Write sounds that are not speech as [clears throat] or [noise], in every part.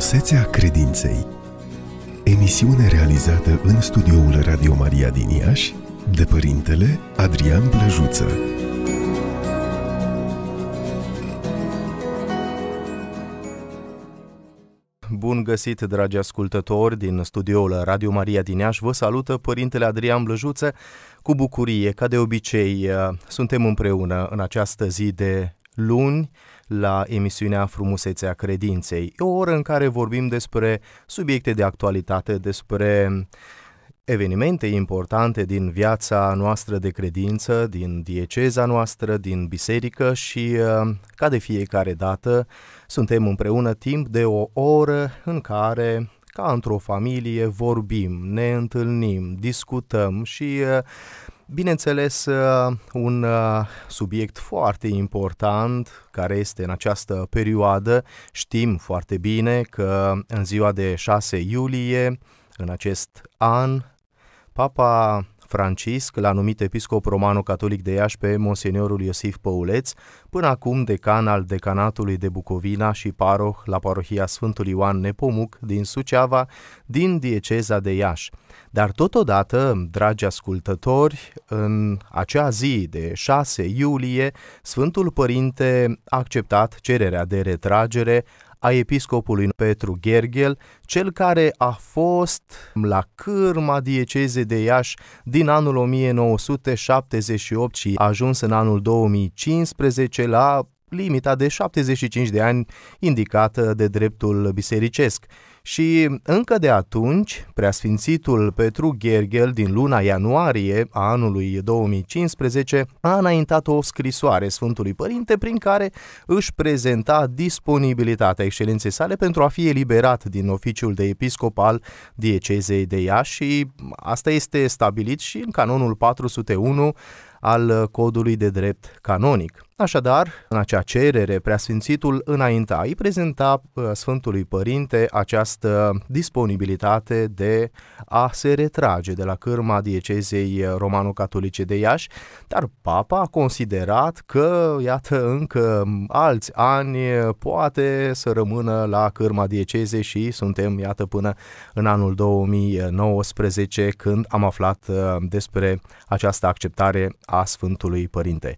Frumusețea credinței Emisiune realizată în studioul Radio Maria din Iași de părintele Adrian Blăjuță. Bun găsit, dragi ascultători, din studioul Radio Maria din Iași. Vă salută Părintele Adrian Blăjuță cu bucurie. Ca de obicei, suntem împreună în această zi de luni, la emisiunea Frumusețea Credinței, o oră în care vorbim despre subiecte de actualitate, despre evenimente importante din viața noastră de credință, din dieceza noastră, din biserică și, uh, ca de fiecare dată, suntem împreună timp de o oră în care ca într-o familie vorbim, ne întâlnim, discutăm și uh, Bineînțeles, uh, un uh, subiect foarte important care este în această perioadă, știm foarte bine că în ziua de 6 iulie, în acest an, Papa Francisc l-a numit episcop romano-catolic de Iași pe monseniorul Iosif Păuleț, până acum decan al decanatului de Bucovina și paroh la parohia Sfântul Ioan Nepomuc din Suceava, din dieceza de Iași. Dar totodată, dragi ascultători, în acea zi de 6 iulie, Sfântul Părinte a acceptat cererea de retragere a episcopului Petru Gergel, cel care a fost la cârma diecezei de Iași din anul 1978 și a ajuns în anul 2015 la limita de 75 de ani indicată de dreptul bisericesc. Și încă de atunci, preasfințitul Petru Ghergel din luna ianuarie a anului 2015 a înaintat o scrisoare Sfântului Părinte prin care își prezenta disponibilitatea excelenței sale pentru a fi eliberat din oficiul de episcop al diecezei de Iași și asta este stabilit și în canonul 401 al codului de drept canonic. Așadar, în acea cerere, preasfințitul înainta îi prezenta uh, Sfântului Părinte această disponibilitate de a se retrage de la cârma diecezei uh, romano-catolice de Iași, dar papa a considerat că, iată, încă alți ani uh, poate să rămână la cârma diecezei și suntem, iată, până în anul 2019 când am aflat despre această acceptare a Sfântului Părinte.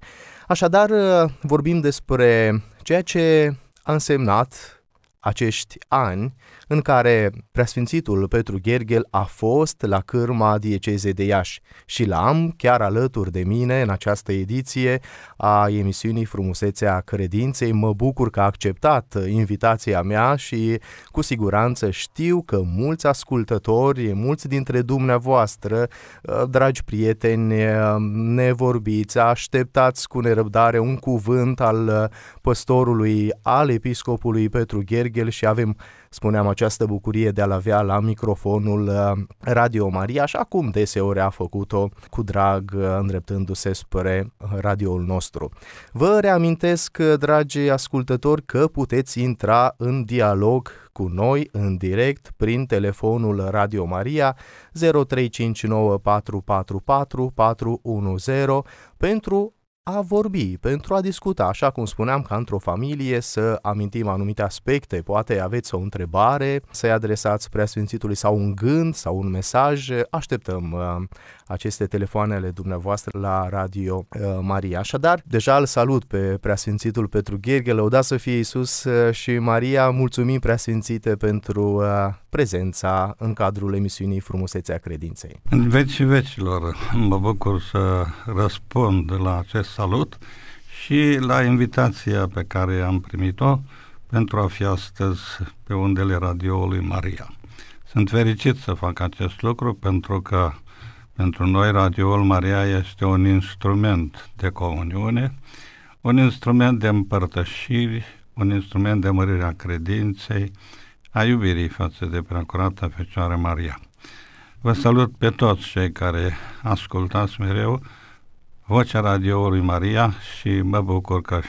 Așadar, uh, vorbim despre ceea ce a însemnat acești ani în care preasfințitul Petru Gherghel a fost la cârma diecezei de Iași și l-am chiar alături de mine în această ediție a emisiunii Frumusețea Credinței. Mă bucur că a acceptat invitația mea și cu siguranță știu că mulți ascultători, mulți dintre dumneavoastră, ă, dragi prieteni, ă, ne vorbiți, așteptați cu nerăbdare un cuvânt al păstorului, al episcopului Petru Gherghel și avem spuneam, această bucurie de a-l avea la microfonul uh, Radio Maria, așa cum deseori a făcut-o cu drag, uh, îndreptându-se spre radioul nostru. Vă reamintesc, uh, dragi ascultători, că puteți intra în dialog cu noi în direct prin telefonul Radio Maria 0359 pentru a vorbi, pentru a discuta, așa cum spuneam, ca într-o familie, să amintim anumite aspecte, poate aveți o întrebare, să-i adresați preasfințitului sau un gând sau un mesaj, așteptăm uh, aceste telefoanele dumneavoastră la Radio uh, Maria. Așadar, deja îl salut pe preasfințitul Petru Gherghe, lăudat să fie Iisus uh, și Maria, mulțumim preasfințite pentru uh, prezența în cadrul emisiunii Frumusețea Credinței. În vecii vecilor, mă bucur să răspund la acest salut și la invitația pe care am primit-o pentru a fi astăzi pe undele radioului Maria. Sunt fericit să fac acest lucru pentru că pentru noi radioul Maria este un instrument de comuniune, un instrument de împărtășiri, un instrument de mărire a credinței, a iubirii față de Preacurata Fecioară Maria. Vă salut pe toți cei care ascultați mereu vocea radioului Maria și mă bucur că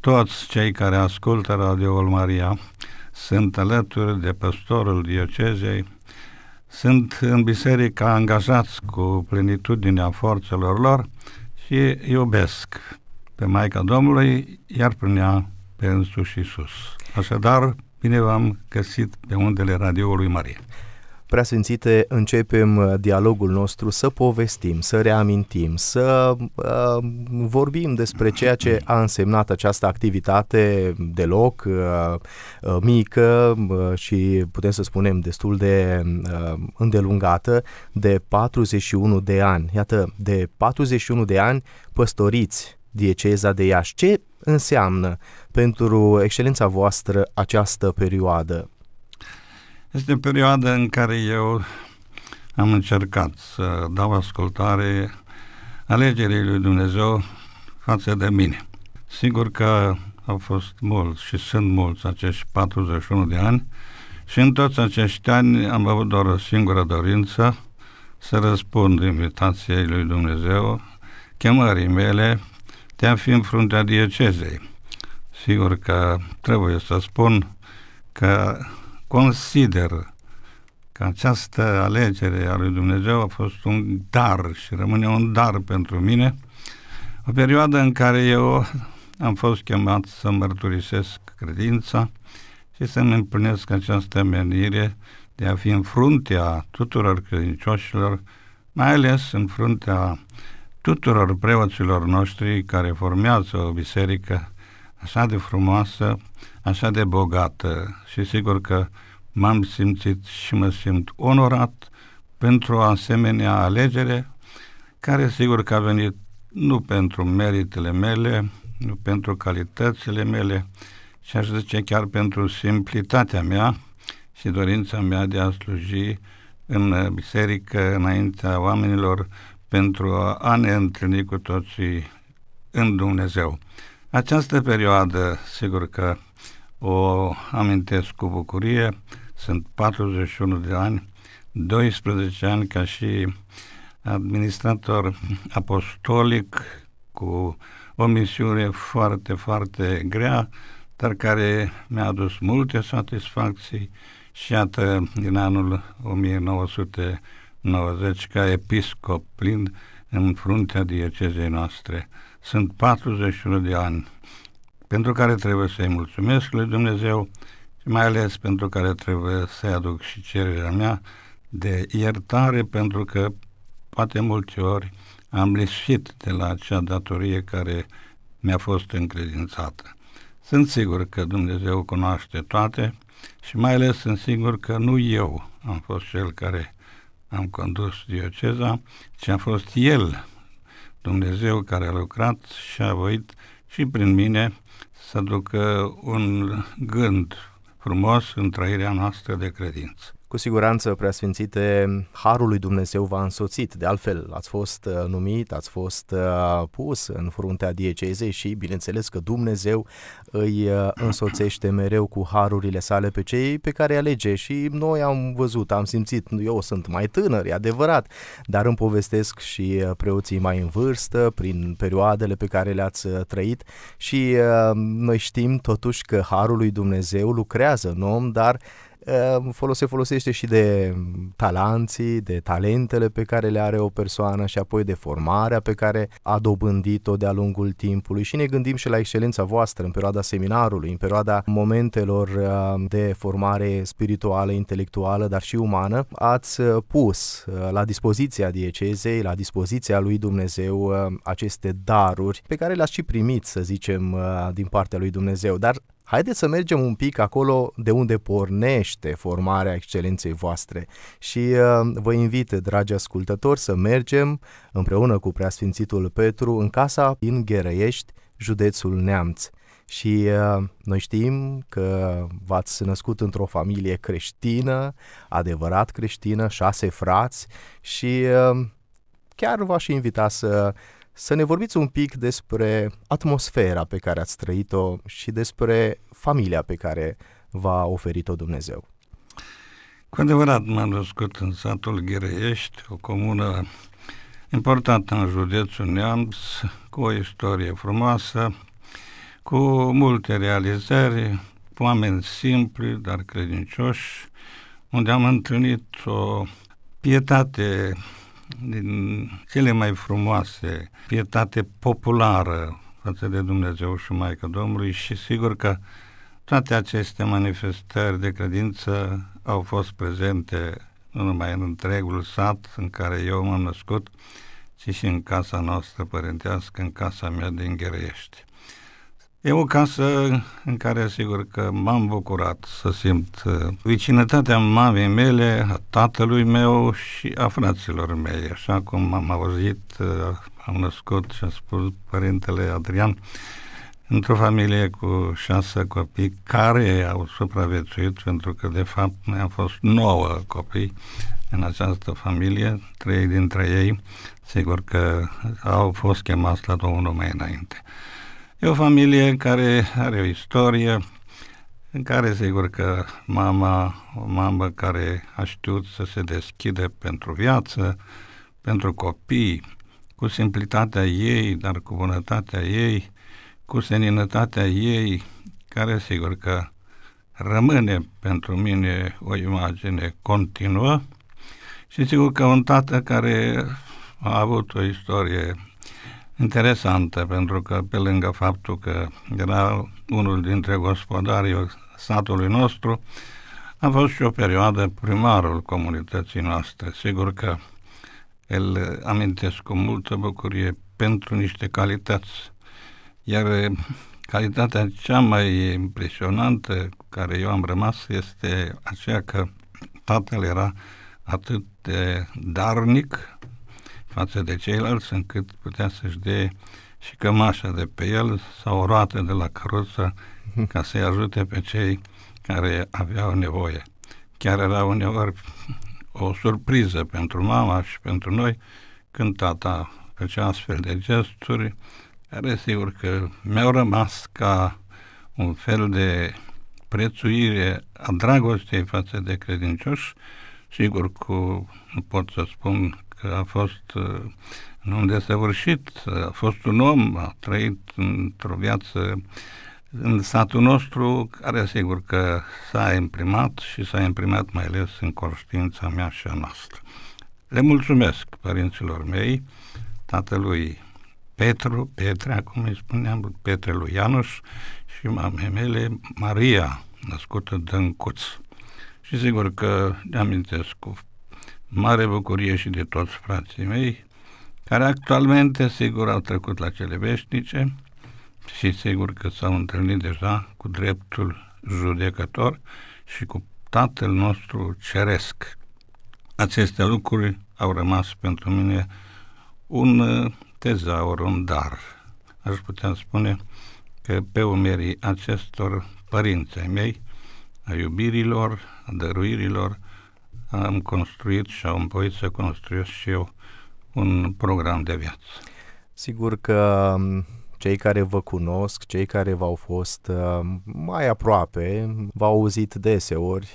toți cei care ascultă radioul Maria sunt alături de păstorul diocezei, sunt în biserică angajați cu plenitudinea forțelor lor și iubesc pe Maica Domnului, iar prin ea pe însuși Iisus. Așadar, bine v-am găsit pe undele radioului Maria. Preasfințite, începem uh, dialogul nostru să povestim, să reamintim, să uh, vorbim despre ceea ce a însemnat această activitate deloc uh, uh mică uh, și putem să spunem destul de uh, îndelungată de 41 de ani. Iată, de 41 de ani păstoriți dieceza de Iași. Ce înseamnă pentru excelența voastră această perioadă? Este o perioadă în care eu am încercat să dau ascultare alegerii lui Dumnezeu față de mine. Sigur că au fost mulți și sunt mulți acești 41 de ani și în toți acești ani am avut doar o singură dorință, să răspund invitației lui Dumnezeu, chemării mele de a fi în fruntea diecezei. Sigur că trebuie să spun că consider că această alegere a lui Dumnezeu a fost un dar și rămâne un dar pentru mine, o perioadă în care eu am fost chemat să mărturisesc credința și să-mi împlinesc această menire de a fi în fruntea tuturor credincioșilor, mai ales în fruntea tuturor preoților noștri care formează o biserică așa de frumoasă, așa de bogată și sigur că m-am simțit și mă simt onorat pentru o asemenea alegere care sigur că a venit nu pentru meritele mele, nu pentru calitățile mele, și aș zice chiar pentru simplitatea mea și dorința mea de a sluji în biserică înaintea oamenilor pentru a ne întâlni cu toții în Dumnezeu. Această perioadă, sigur că o amintesc cu bucurie. Sunt 41 de ani, 12 ani ca și administrator apostolic cu o misiune foarte, foarte grea, dar care mi-a adus multe satisfacții și iată, din anul 1990, ca episcop plin în fruntea diecezei noastre. Sunt 41 de ani pentru care trebuie să-i mulțumesc lui Dumnezeu și mai ales pentru care trebuie să-i aduc și cererea mea de iertare, pentru că poate multe ori am lipsit de la acea datorie care mi-a fost încredințată. Sunt sigur că Dumnezeu cunoaște toate și mai ales sunt sigur că nu eu am fost cel care am condus dioceza, ci a fost El, Dumnezeu care a lucrat și a voit și prin mine să ducă un gând frumos în trăirea noastră de credință. Cu siguranță, preasfințite, Harul lui Dumnezeu v-a însoțit. De altfel, ați fost uh, numit, ați fost uh, pus în fruntea diecezei și, bineînțeles, că Dumnezeu îi uh, însoțește mereu cu harurile sale pe cei pe care îi alege. Și noi am văzut, am simțit, eu sunt mai tânăr, e adevărat, dar îmi povestesc și preoții mai în vârstă, prin perioadele pe care le-ați trăit și noi știm totuși că Harul lui Dumnezeu lucrează în om, dar Ehm, se folosește și de talanții, de talentele pe care le are o persoană și apoi de formarea pe care a dobândit-o de-a lungul timpului și ne gândim și la excelența voastră în perioada seminarului, în perioada momentelor ehm, de formare spirituală, intelectuală, dar și umană, ați ehm, pus la dispoziția diecezei, la dispoziția lui Dumnezeu aceste daruri pe care le-ați și primit, să zicem, din partea lui Dumnezeu, dar haideți să mergem un pic acolo de unde pornește formarea excelenței voastre și uh, vă invit, dragi ascultători, să mergem împreună cu preasfințitul Petru în casa din Gherăiești, județul Neamț. Și uh, noi știm că v-ați născut într-o familie creștină, adevărat creștină, șase frați și uh, chiar v-aș invita să uh, să ne vorbiți un pic despre atmosfera pe care ați trăit-o și despre familia pe care v-a oferit-o Dumnezeu. Cu adevărat m-am născut în satul Ghireiești, o comună importantă în județul Neamț, cu o istorie frumoasă, cu multe realizări, cu oameni simpli, dar credincioși, unde am întâlnit o pietate din cele mai frumoase, pietate populară față de Dumnezeu și Maica Domnului și sigur că toate aceste manifestări de credință au fost prezente nu numai în întregul sat în care eu m-am născut, ci și în casa noastră părintească, în casa mea din Gherești. E o casă în care, sigur că m-am bucurat să simt uh, vicinătatea mamei mele, a tatălui meu și a fraților mei. Așa cum am auzit, uh, am născut și a spus părintele Adrian, într-o familie cu șase copii care au supraviețuit, pentru că, de fapt, noi am fost nouă copii în această familie, trei dintre ei, sigur că au fost chemați la Domnul mai înainte. E o familie care are o istorie, în care sigur că mama, o mamă care a știut să se deschide pentru viață, pentru copii, cu simplitatea ei, dar cu bunătatea ei, cu seninătatea ei, care sigur că rămâne pentru mine o imagine continuă și sigur că un tată care a avut o istorie interesantă, pentru că pe lângă faptul că era unul dintre gospodarii satului nostru, a fost și o perioadă primarul comunității noastre. Sigur că îl amintesc cu multă bucurie pentru niște calități. Iar eh, calitatea cea mai impresionantă care eu am rămas este aceea că tatăl era atât de darnic față de ceilalți încât putea să-și dea și cămașa de pe el sau o roată de la căruță mhm. ca să-i ajute pe cei care aveau nevoie. Chiar era uneori o surpriză pentru mama și pentru noi când tata făcea astfel de gesturi, care sigur că mi-au rămas ca un fel de prețuire a dragostei față de credincioși, sigur că nu pot să spun că a fost un uh, om desăvârșit, uh, a fost un om, a trăit într-o viață în satul nostru, care sigur că s-a imprimat și s-a imprimat mai ales în conștiința mea și a noastră. Le mulțumesc părinților mei, tatălui Petru, Petre, acum îi spuneam, Petre lui Ianuș și mamei mele, Maria, născută Dâncuț. Și sigur că ne amintesc cu mare bucurie și de toți frații mei, care actualmente, sigur, au trecut la cele veșnice și sigur că s-au întâlnit deja cu dreptul judecător și cu Tatăl nostru Ceresc. Aceste lucruri au rămas pentru mine un uh, tezaur, un dar. Aș putea spune că pe umerii acestor părinți ai mei, a iubirilor, a dăruirilor, am construit și am voit să construiesc și eu un program de viață. Sigur că um, cei care vă cunosc, cei care v-au fost um, mai aproape, v-au auzit deseori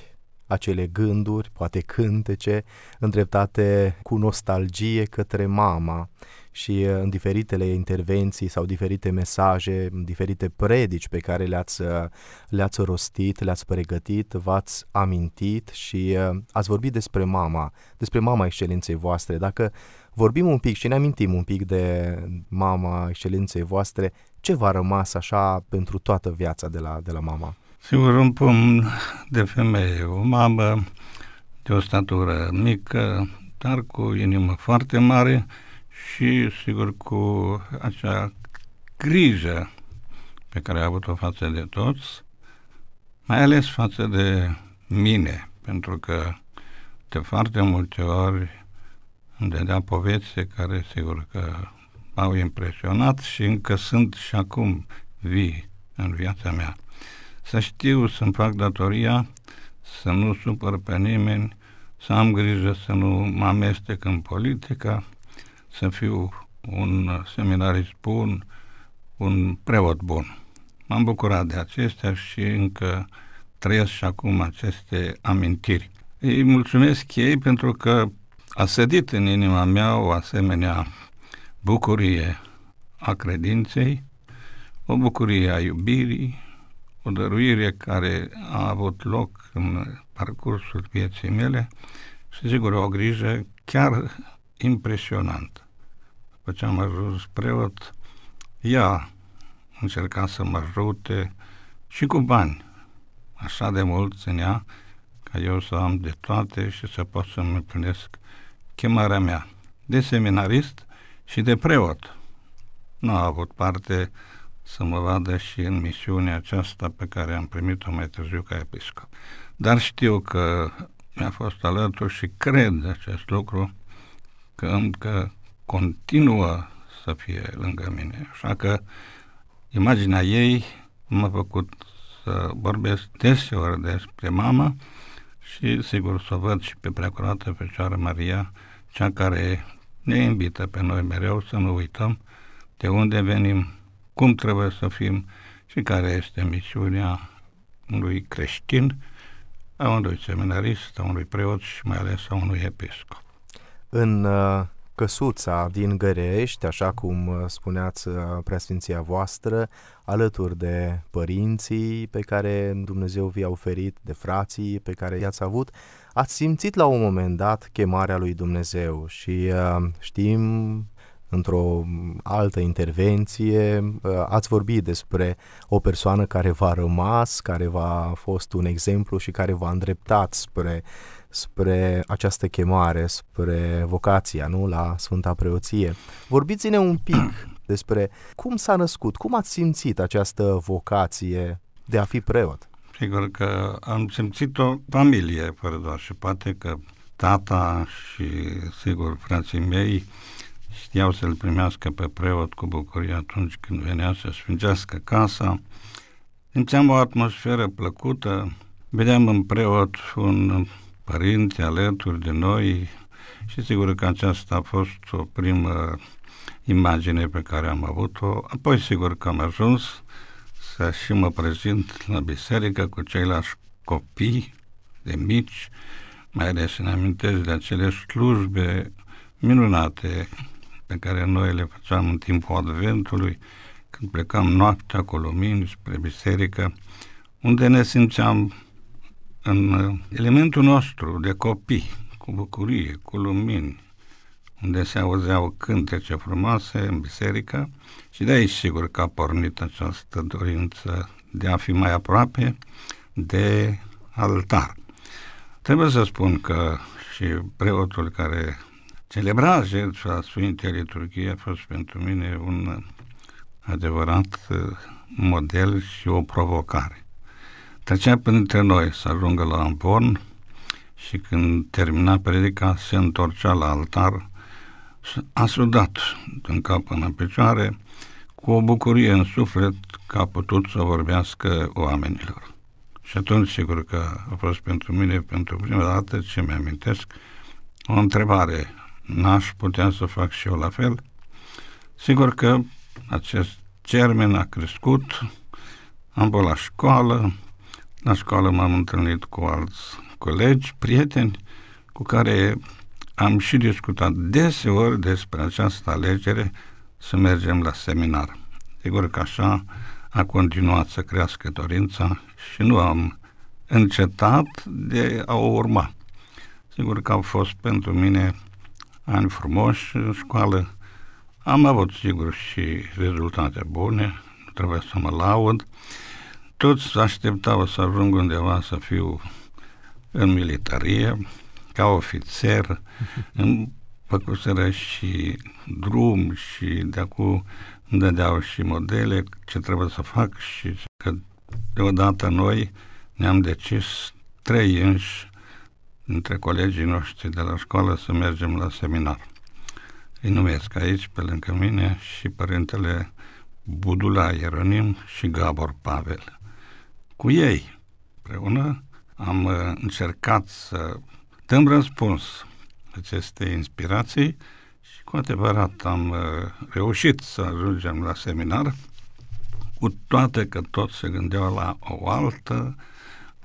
acele gânduri, poate cântece, îndreptate cu nostalgie către mama și uh, în diferitele intervenții sau diferite mesaje, diferite predici pe care le-ați, uh, le-ați rostit, le-ați pregătit, v-ați amintit și uh, ați vorbit despre mama, despre mama excelenței voastre. Dacă vorbim un pic și ne amintim un pic de mama excelenței voastre, ce v-a rămas așa pentru toată viața de la, de la mama? Sigur, un pumn de femeie, o mamă de o statură mică, dar cu inimă foarte mare, și, sigur, cu acea grijă pe care a avut-o față de toți, mai ales față de mine, pentru că de foarte multe ori îmi dădea povețe care, sigur, că m-au impresionat și încă sunt și acum vii în viața mea. Să știu să-mi fac datoria, să nu supăr pe nimeni, să am grijă să nu mă amestec în politică, să fiu un seminarist bun, un preot bun. M-am bucurat de acestea și încă trăiesc și acum aceste amintiri. Îi mulțumesc ei pentru că a sădit în inima mea o asemenea bucurie a credinței, o bucurie a iubirii, o dăruire care a avut loc în parcursul vieții mele și, sigur, o grijă chiar impresionantă după ce am ajuns preot, ea încerca să mă ajute și cu bani. Așa de mult ținea ca eu să am de toate și să pot să-mi împlinesc chemarea mea de seminarist și de preot. Nu a avut parte să mă vadă și în misiunea aceasta pe care am primit-o mai târziu ca episcop. Dar știu că mi-a fost alături și cred acest lucru că încă continuă să fie lângă mine. Așa că imaginea ei m-a făcut să vorbesc deseori despre mama și sigur să o văd și pe preacurată Fecioară Maria, cea care ne invită pe noi mereu să nu uităm de unde venim, cum trebuie să fim și care este misiunea unui creștin, a unui seminarist, a unui preot și mai ales a unui episcop. În uh, căsuța din Gărești, așa cum uh, spuneați uh, preasfinția voastră, alături de părinții pe care Dumnezeu vi-a oferit, de frații pe care i-ați avut, ați simțit la un moment dat chemarea lui Dumnezeu și uh, știm într-o altă intervenție, ați vorbit despre o persoană care v-a rămas, care v-a fost un exemplu și care v-a îndreptat spre spre această chemare, spre vocația, nu, la Sfânta Preoție. Vorbiți-ne un pic [clears throat] despre cum s-a născut, cum ați simțit această vocație de a fi preot. Sigur că am simțit-o familie, fără doar și poate că tata și, sigur, frații mei știau să-l primească pe preot cu bucurie atunci când venea să sfingească casa. Simțeam o atmosferă plăcută, vedeam în preot un părinți alături de noi și sigur că aceasta a fost o primă imagine pe care am avut-o. Apoi sigur că am ajuns să și mă prezint la biserică cu ceilalți copii de mici, mai ales îmi amintesc de acele slujbe minunate pe care noi le făceam în timpul Adventului, când plecam noaptea cu lumini spre biserică, unde ne simțeam în uh, elementul nostru de copii, cu bucurie, cu lumini, unde se auzeau cântece frumoase în biserică și de aici sigur că a pornit această dorință de a fi mai aproape de altar. Trebuie să spun că și preotul care celebra jertfa Sfintei Liturghii a fost pentru mine un adevărat uh, model și o provocare. Trecea printre noi să ajungă la amporn și când termina predica se întorcea la altar, a sudat din cap în picioare, cu o bucurie în suflet că a putut să vorbească oamenilor. Și atunci, sigur că a fost pentru mine, pentru prima dată, ce mi-amintesc, o întrebare. N-aș putea să fac și eu la fel? Sigur că acest termen a crescut, am fost la școală, la școală m-am întâlnit cu alți colegi, prieteni, cu care am și discutat deseori despre această alegere să mergem la seminar. Sigur că așa a continuat să crească dorința și nu am încetat de a o urma. Sigur că au fost pentru mine ani frumoși în școală. Am avut, sigur, și rezultate bune, nu trebuie să mă laud, toți așteptau să ajung undeva să fiu în militarie, ca ofițer, [laughs] în făcuseră și drum și de acum îmi dădeau și modele ce trebuie să fac și că deodată noi ne-am decis trei înși între colegii noștri de la școală să mergem la seminar. Îi numesc aici, pe lângă mine, și părintele Budula Ieronim și Gabor Pavel cu ei. Împreună am uh, încercat să dăm răspuns aceste inspirații și cu adevărat am uh, reușit să ajungem la seminar, cu toate că toți se gândeau la o altă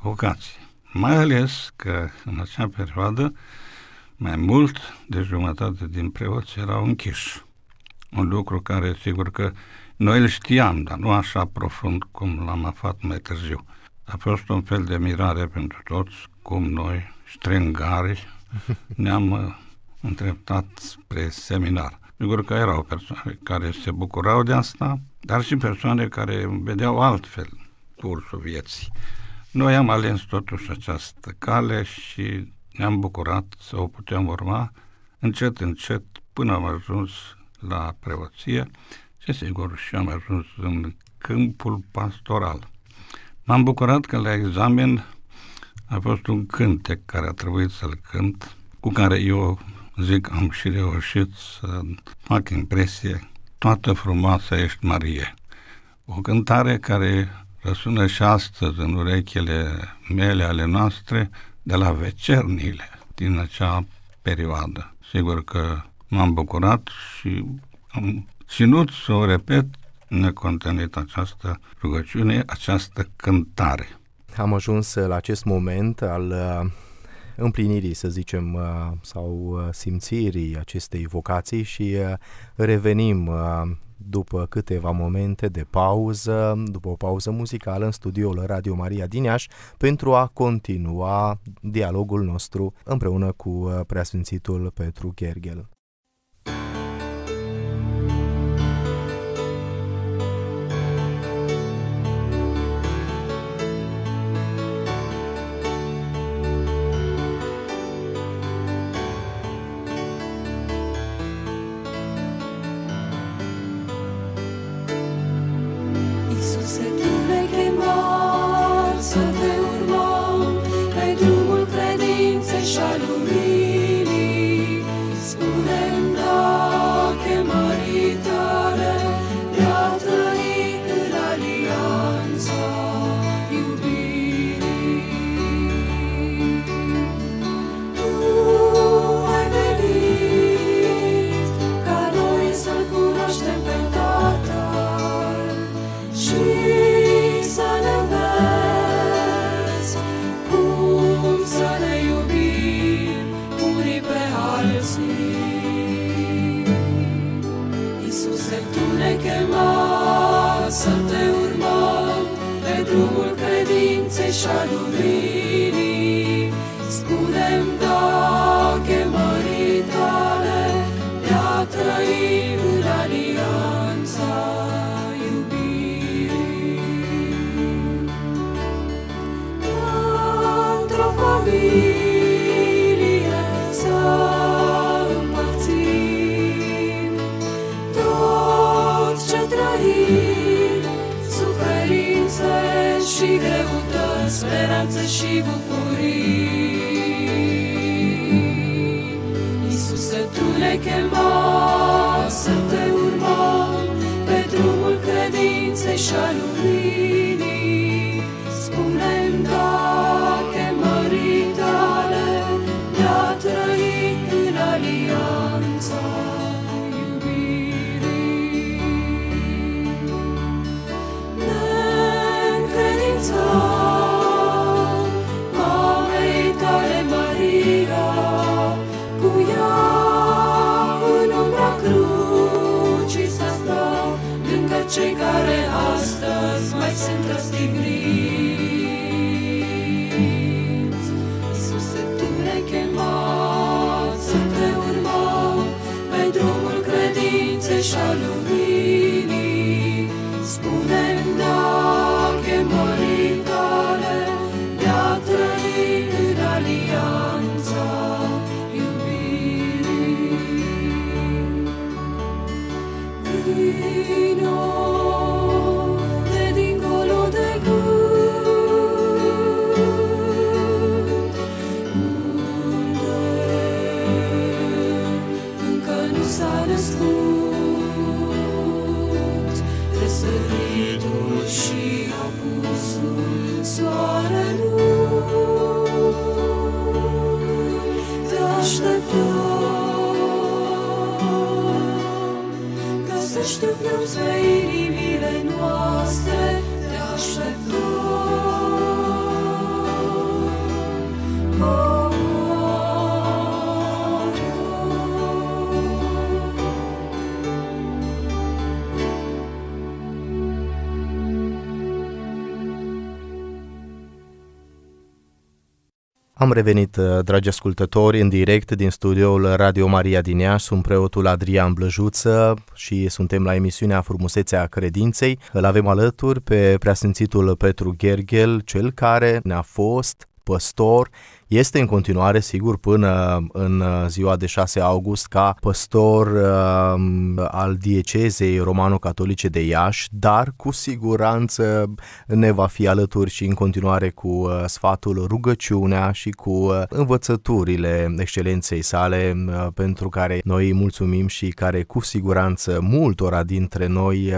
vocație. Mai ales că în acea perioadă mai mult de jumătate din preoți erau închiși. Un lucru care sigur că uh, noi îl știam, dar nu așa profund cum l-am aflat mai târziu. A fost un fel de mirare pentru toți, cum noi, strângari, [laughs] ne-am uh, întreptat spre seminar. Sigur că erau persoane care se bucurau de asta, dar și persoane care vedeau altfel cursul vieții. Noi am ales totuși această cale și ne-am bucurat să o putem urma încet, încet, până am ajuns la preoție Desigur, și am ajuns în câmpul pastoral. M-am bucurat că la examen a fost un cântec care a trebuit să-l cânt, cu care eu zic am și reușit să fac impresie Toată frumoasă ești, Marie. O cântare care răsună și astăzi în urechile mele ale noastre de la vecernile din acea perioadă. Sigur că m-am bucurat și am ținut să o repet necontenit această rugăciune, această cântare. Am ajuns la acest moment al uh, împlinirii, să zicem, uh, sau uh, simțirii acestei vocații și revenim după câteva momente de pauză, după o pauză muzicală în studioul Radio Maria din Iași, pentru a continua dialogul nostru împreună cu preasfințitul Petru Gherghel. Am revenit, uh, dragi ascultători, în direct din studioul Radio Maria din Iași. Sunt preotul Adrian Blăjuță și suntem la emisiunea Frumusețea Credinței. Îl avem alături pe preasfințitul Petru Gergel, cel care ne-a fost păstor este în continuare, sigur, până în uh, ziua de 6 august ca păstor uh, al diecezei romano-catolice de Iași, dar cu siguranță ne va fi alături și în continuare cu uh, sfatul, rugăciunea și cu învățăturile excelenței sale pentru care noi îi mulțumim și care cu siguranță multora dintre noi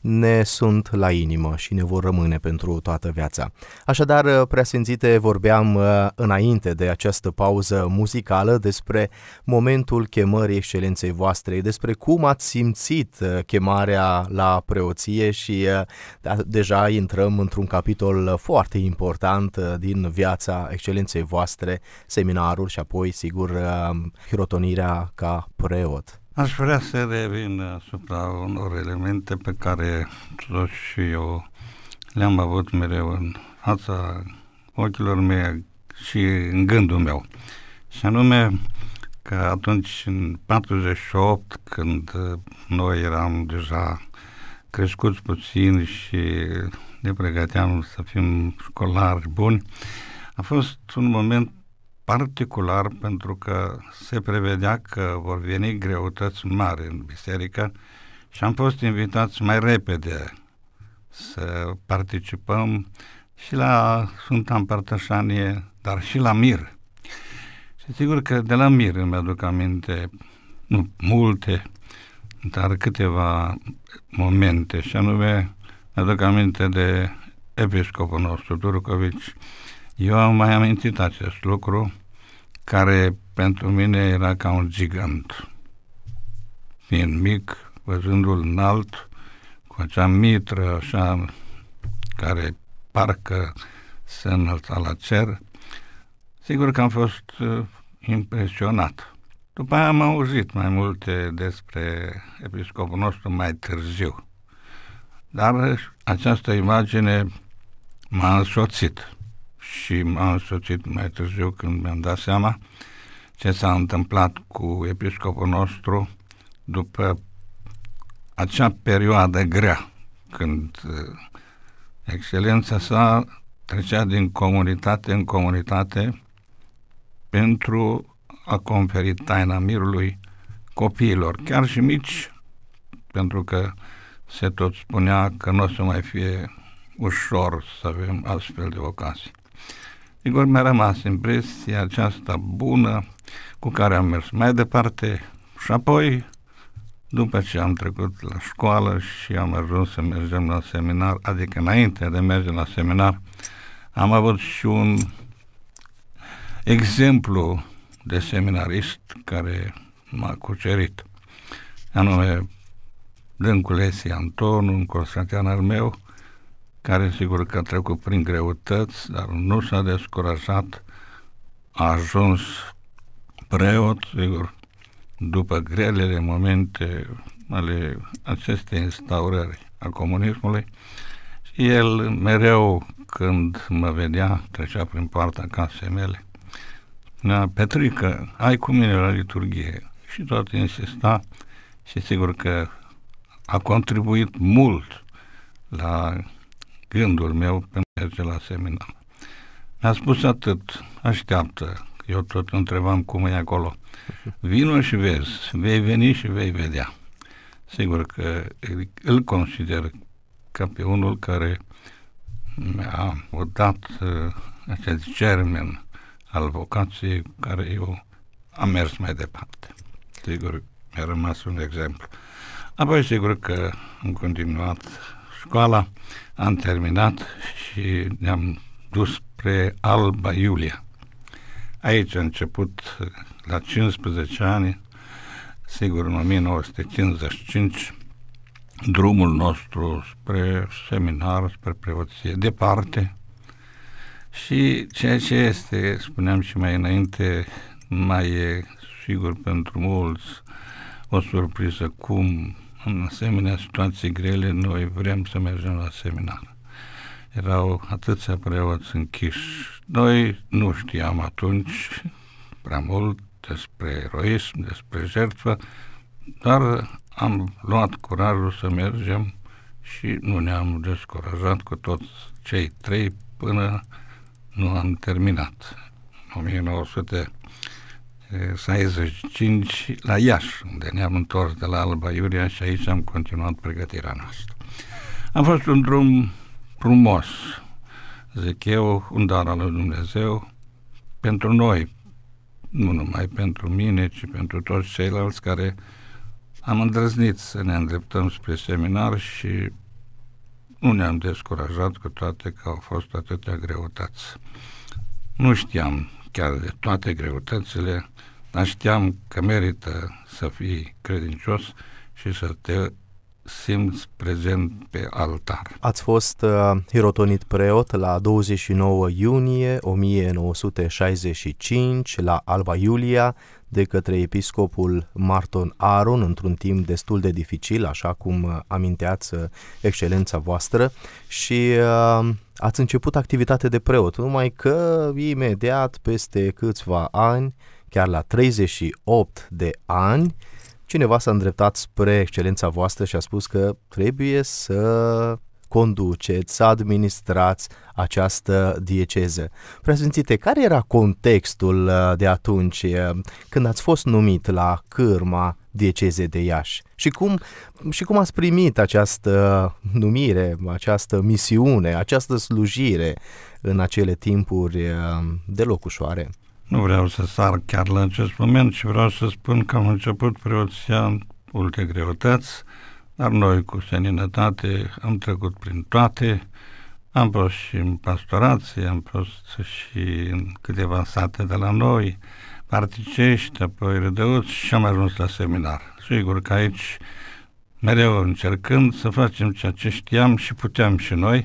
ne sunt la inimă și ne vor rămâne pentru toată viața. Așadar, preasfințite, vorbeam înainte înainte de această pauză muzicală despre momentul chemării excelenței voastre, despre cum ați simțit uh, chemarea la preoție și uh, da, deja intrăm într-un capitol foarte important uh, din viața excelenței voastre, seminarul și apoi, sigur, hirotonirea ca preot. Aș vrea să revin asupra unor elemente pe care tot și eu le-am avut mereu în fața ochilor mei și în gândul meu. Și anume că atunci, în 48, când uh, noi eram deja crescuți puțin și ne pregăteam să fim școlari buni, a fost un moment particular pentru că se prevedea că vor veni greutăți mari în biserică și am fost invitați mai repede să participăm și la Sfânta Împărtășanie dar și la mir. Și sigur că de la mir îmi aduc aminte, nu multe, dar câteva momente, și anume aduc aminte de episcopul nostru, Turcovici. Eu am mai amintit acest lucru, care pentru mine era ca un gigant. Fiind mic, văzându-l înalt, cu acea mitră așa, care parcă se înălța la cer, Sigur că am fost uh, impresionat. După aia am auzit mai multe despre episcopul nostru mai târziu. Dar această imagine m-a însoțit și m-a însoțit mai târziu când mi-am dat seama ce s-a întâmplat cu episcopul nostru după acea perioadă grea când uh, excelența sa trecea din comunitate în comunitate pentru a conferi taina mirului copiilor, chiar și mici, pentru că se tot spunea că nu o să mai fie ușor să avem astfel de ocazii. Sigur, mi-a rămas impresia aceasta bună cu care am mers mai departe și apoi, după ce am trecut la școală și am ajuns să mergem la seminar, adică înainte de merge la seminar, am avut și un exemplu de seminarist care m-a cucerit, anume Dânculesi Constantian al meu, care sigur că a trecut prin greutăți, dar nu s-a descurajat, a ajuns preot, sigur, după grelele momente ale acestei instaurări a comunismului, el mereu când mă vedea, trecea prin partea casei mele, da, Petrică, ai cu mine la liturghie. Și tot insista și sigur că a contribuit mult la gândul meu pentru merge la seminar. Mi-a spus atât, așteaptă, eu tot întrebam cum e acolo. Vino și vezi, vei veni și vei vedea. Sigur că îl consider ca pe unul care mi-a dat uh, acest germen al vocației care eu am mers mai departe. Sigur, mi-a rămas un exemplu. Apoi, sigur că am continuat școala, am terminat și ne-am dus spre Alba Iulia. Aici a început la 15 ani, sigur în 1955, drumul nostru spre seminar, spre preoție, departe, și ceea ce este, spuneam și mai înainte, mai e sigur pentru mulți o surpriză cum în asemenea situații grele noi vrem să mergem la seminar. Erau atâția preoți închiși. Noi nu știam atunci prea mult despre eroism, despre jertfă, dar am luat curajul să mergem și nu ne-am descurajat cu toți cei trei până nu am terminat. 1965 la Iași, unde ne-am întors de la Alba Iuria și aici am continuat pregătirea noastră. Am fost un drum frumos, zic eu, un dar al lui Dumnezeu pentru noi, nu numai pentru mine, ci pentru toți ceilalți care am îndrăznit să ne îndreptăm spre seminar și nu ne-am descurajat cu toate că au fost atâtea greutăți. Nu știam chiar de toate greutățile, dar știam că merită să fii credincios și să te simți prezent pe altar. Ați fost uh, hirotonit preot la 29 iunie 1965 la Alba Iulia de către episcopul Marton Aron într-un timp destul de dificil, așa cum uh, aminteați uh, excelența voastră și uh, ați început activitate de preot, numai că imediat peste câțiva ani, chiar la 38 de ani, cineva s-a îndreptat spre excelența voastră și a spus că trebuie să conduceți, să administrați această dieceză. Preasfințite, care era contextul uh, de atunci uh, când ați fost numit la cârma dieceze de Iași și cum, și cum ați primit această numire, această misiune, această slujire în acele timpuri uh, deloc ușoare? Nu vreau să sar chiar la acest moment și vreau să spun că am început preoția în multe greutăți, dar noi cu seninătate am trecut prin toate, am fost și în pastorație, am fost și în câteva sate de la noi, Particești, apoi Râdăuți și am ajuns la seminar. Sigur că aici mereu încercând să facem ceea ce știam și puteam și noi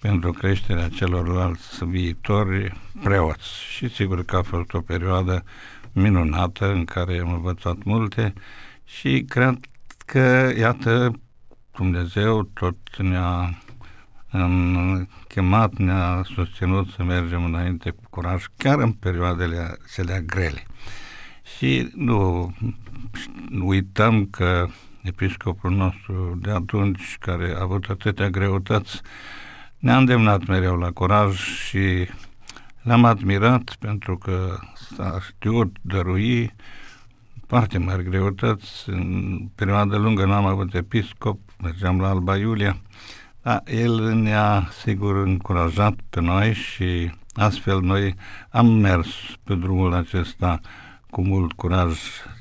pentru creșterea celorlalți viitori preoți. Și sigur că a fost o perioadă minunată în care am învățat multe și cred că, iată, Dumnezeu tot ne-a chemat, ne-a susținut să mergem înainte cu curaj, chiar în perioadele cele grele. Și nu, nu uităm că episcopul nostru de atunci, care a avut atâtea greutăți, ne-a îndemnat mereu la curaj și l-am admirat pentru că s-a știut dărui foarte mari greutăți. În perioada lungă n-am avut episcop, mergeam la Alba Iulia. Da, el ne-a sigur încurajat pe noi și astfel noi am mers pe drumul acesta cu mult curaj,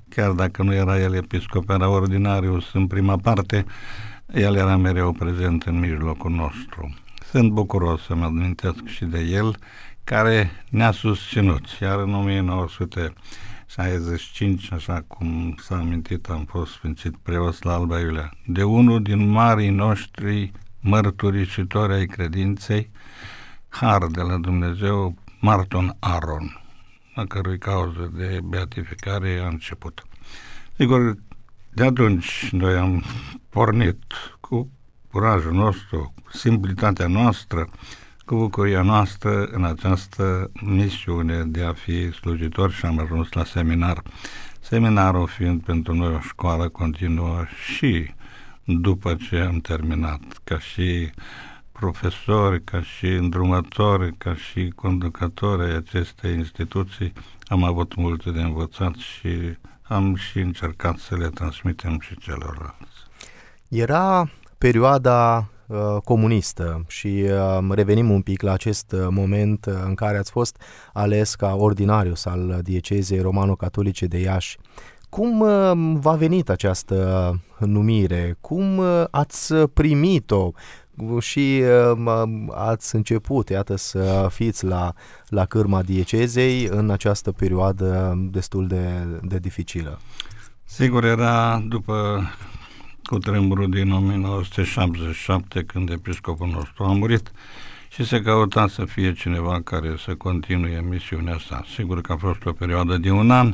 chiar dacă nu era el episcop, era ordinarius în prima parte, el era mereu prezent în mijlocul nostru. Sunt bucuros să-mi amintesc și de el, care ne-a susținut, iar în 1900 65, așa cum s-a amintit, am fost sfințit preos la Alba Iulia, de unul din marii noștri mărturisitori ai credinței, har de la Dumnezeu, Marton Aron, a cărui cauză de beatificare a început. Sigur, de atunci noi am pornit cu curajul nostru, simplitatea noastră, cu bucuria noastră în această misiune de a fi slujitor și am ajuns la seminar. Seminarul fiind pentru noi o școală continuă și după ce am terminat, ca și profesori, ca și îndrumători, ca și conducători ai acestei instituții, am avut multe de învățat și am și încercat să le transmitem și celorlalți. Era perioada Uh, comunistă și uh, revenim un pic la acest uh, moment în care ați fost ales ca ordinarius al diecezei romano-catolice de Iași. Cum v-a venit această numire? Cum ați primit-o? și ați început, iată, să fiți la, la cârma diecezei în această perioadă destul de, de dificilă. Sigur, era după cu tremurul din 1977, când episcopul nostru a murit, și se căuta să fie cineva care să continue misiunea sa. Sigur că a fost o perioadă de un an,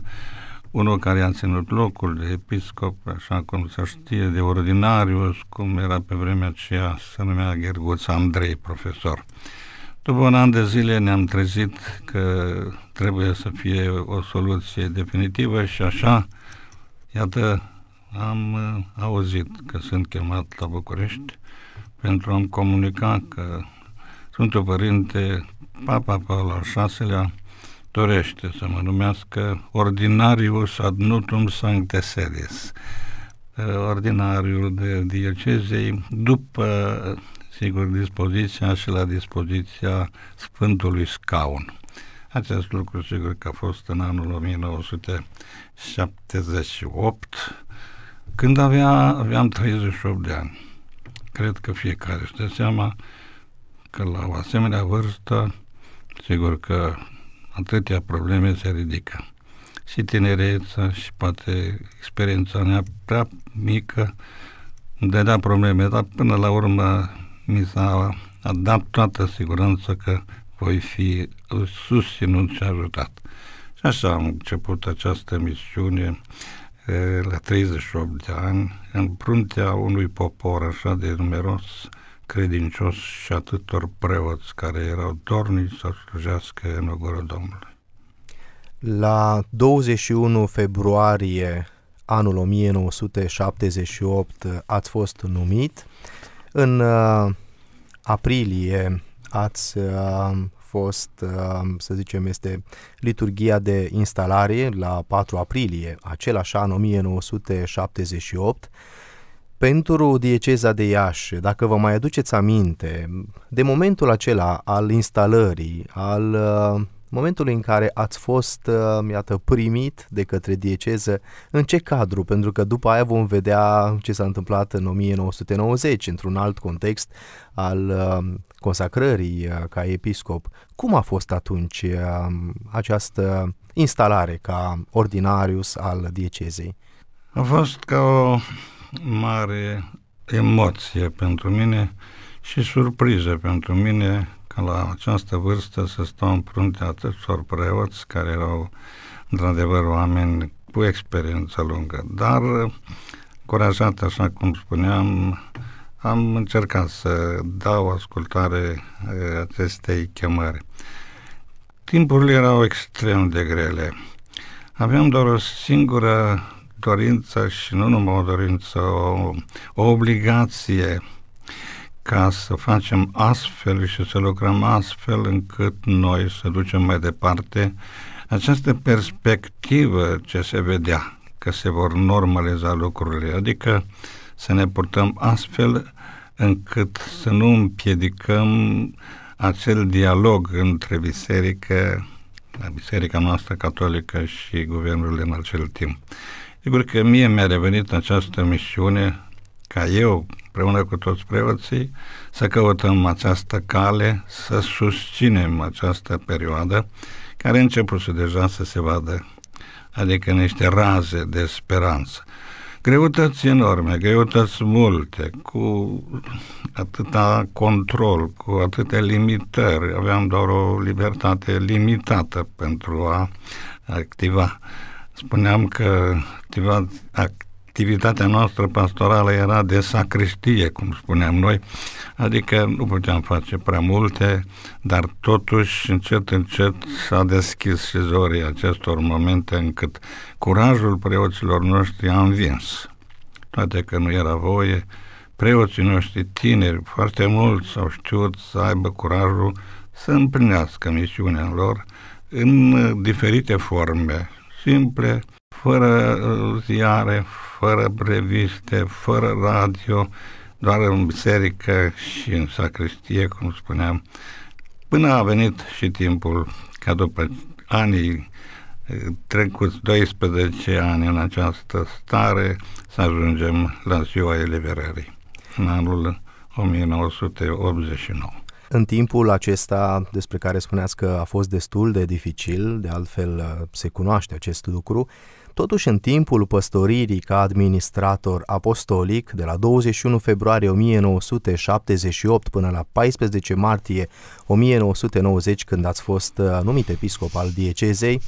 unul care a ținut locul de episcop, așa cum se știe, de ordinarius, cum era pe vremea aceea, se numea Gherguț Andrei, profesor. După un an de zile ne-am trezit că trebuie să fie o soluție definitivă și așa, iată, am uh, auzit că sunt chemat la București pentru a-mi comunica că sunt o Părinte Papa Paul al VI-lea dorește să mă numească Ordinarius Adnutum Sancte sedis, uh, ordinariul de diecezei, după, sigur, dispoziția și la dispoziția Sfântului Scaun. Acest lucru, sigur, că a fost în anul 1978, când avea, aveam 38 de ani, cred că fiecare își dă seama că la o asemenea vârstă, sigur că atâtea probleme se ridică. Și tinereța și poate experiența mea prea mică îmi dădea probleme, dar până la urmă mi s-a dat toată siguranța că voi fi susținut și ajutat. Și așa am început această misiune la 38 de ani, în pruntea unui popor așa de numeros, credincios și atâtor preoți care erau dorniți să slujească în ogorul Domnului. La 21 februarie anul 1978 ați fost numit. În uh, aprilie ați uh, fost, um, să zicem, este liturgia de instalare la 4 aprilie, același an 1978, pentru dieceza de Iași, dacă vă mai aduceți aminte, de momentul acela al instalării, al uh, momentul în care ați fost, uh, iată, primit de către dieceză, în ce cadru? Pentru că după aia vom vedea ce s-a întâmplat în 1990, într-un alt context al uh, consacrării uh, ca episcop. Cum a fost atunci această instalare ca ordinarius al diecezei? A fost ca o mare emoție pentru mine și surpriză pentru mine ca la această vârstă să stau în frunte atâtor preoți care erau într-adevăr oameni cu experiență lungă, dar curajat, așa cum spuneam, am încercat să dau ascultare acestei chemări. Timpurile erau extrem de grele. Aveam doar o singură dorință și nu numai o dorință, o, o obligație ca să facem astfel și să lucrăm astfel încât noi să ducem mai departe această perspectivă ce se vedea că se vor normaliza lucrurile, adică să ne purtăm astfel încât să nu împiedicăm acel dialog între biserică, biserica noastră catolică și guvernul în acel timp. Sigur că mie mi-a revenit această misiune ca eu, împreună cu toți preoții, să căutăm această cale, să susținem această perioadă care a început deja să se vadă, adică niște raze de speranță. Greutăți enorme, greutăți multe, cu atâta control, cu atâtea limitări. Aveam doar o libertate limitată pentru a activa. Spuneam că activa, act, activitatea noastră pastorală era de sacristie, cum spuneam noi, adică nu puteam face prea multe, dar totuși încet, încet s-a deschis și zorii acestor momente încât curajul preoților noștri a învins. Toate că nu era voie, preoții noștri tineri, foarte mulți au știut să aibă curajul să împlinească misiunea lor în diferite forme, simple, fără uh, ziare, fără reviste, fără radio, doar în biserică și în sacristie, cum spuneam, până a venit și timpul ca după anii eh, trecuți 12 ani în această stare să ajungem la ziua eliberării, în anul 1989. În timpul acesta, despre care spuneați că a fost destul de dificil, de altfel eh, se cunoaște acest lucru, Totuși, în timpul păstoririi ca administrator apostolic, de la 21 februarie 1978 până la 14 martie 1990, când ați fost uh, numit episcop al diecezei,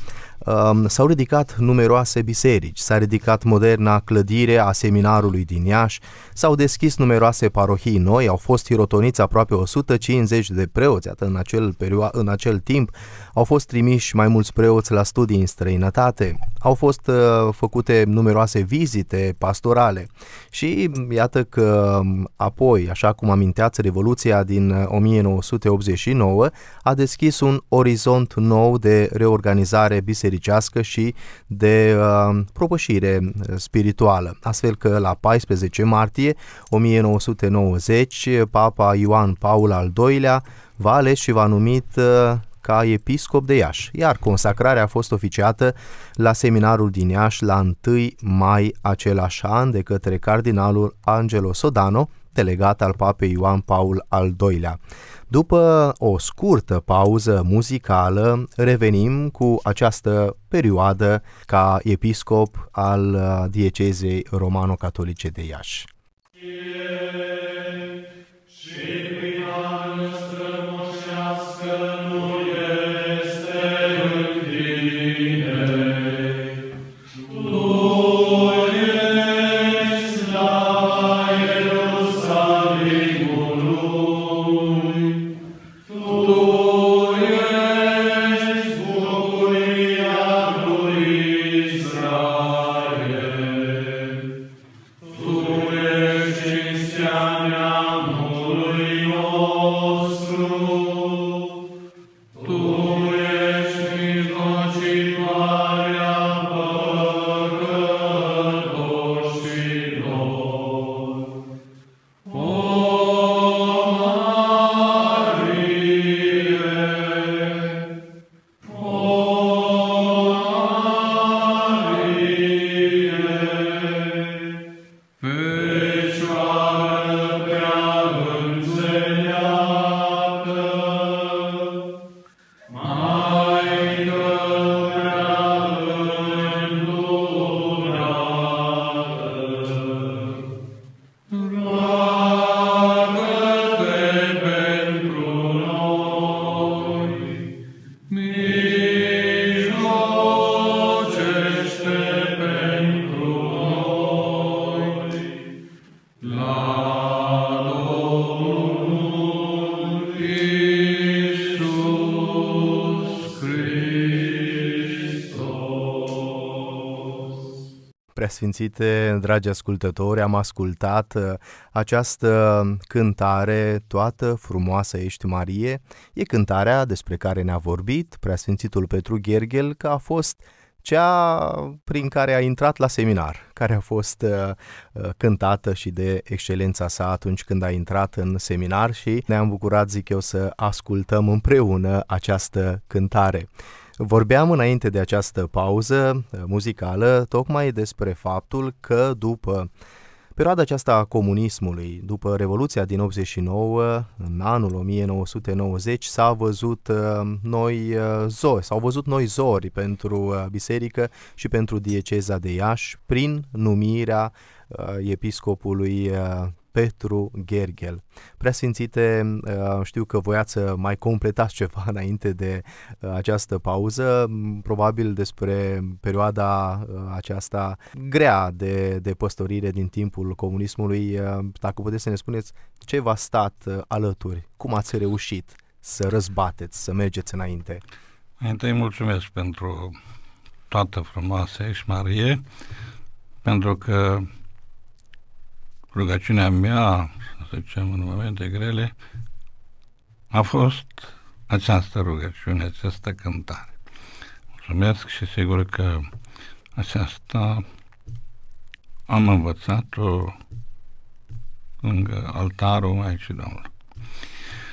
Um, s-au ridicat numeroase biserici, s-a ridicat moderna clădire a seminarului din Iași, s-au deschis numeroase parohii noi, au fost hirotoniți aproape 150 de preoți, atât în acel, perio- în acel timp, au fost trimiși mai mulți preoți la studii în străinătate, au fost uh, făcute numeroase vizite pastorale și iată că um, apoi, așa cum aminteați, Revoluția din 1989 uh, a deschis un orizont nou de reorganizare biserică bisericească și de uh, propășire uh, spirituală. Astfel că la 14 martie 1990, Papa Ioan Paul al II-lea va ales și va numit uh, ca episcop de Iași, iar consacrarea a fost oficiată la seminarul din Iași la 1 mai același an de către cardinalul Angelo Sodano, delegat al papei Ioan Paul al II-lea. După o scurtă pauză muzicală, revenim cu această perioadă ca episcop al uh, diecezei romano-catolice de Iași. Yeah. preasfințite, dragi ascultători, am ascultat uh, această cântare, Toată frumoasă ești Marie, e cântarea despre care ne-a vorbit preasfințitul Petru Gherghel, că a fost cea prin care a intrat la seminar, care a fost uh, uh, cântată și de excelența sa atunci când a intrat în seminar și ne-am bucurat, zic eu, să ascultăm împreună această cântare. Vorbeam înainte de această pauză uh, muzicală tocmai despre faptul că după perioada aceasta a comunismului, după Revoluția din 89, în anul 1990, s-a văzut uh, noi uh, zori, s-au văzut noi zori pentru biserică și pentru dieceza de Iași prin numirea episcopului Petru Gergel. Preasfințite, uh, știu că voiați să mai completați ceva [laughs] înainte de uh, această pauză, mm, probabil despre perioada uh, aceasta grea de, de păstorire din timpul comunismului. Dacă puteți să ne spuneți ce v-a stat alături, cum ați reușit să răzbateți, să mergeți înainte? Întâi mulțumesc pentru toată frumoasă și Marie, pentru că rugăciunea mea, să zicem, în momente grele, a fost această rugăciune, această cântare. Mulțumesc și sigur că aceasta am învățat-o lângă altarul Maicii Domnului.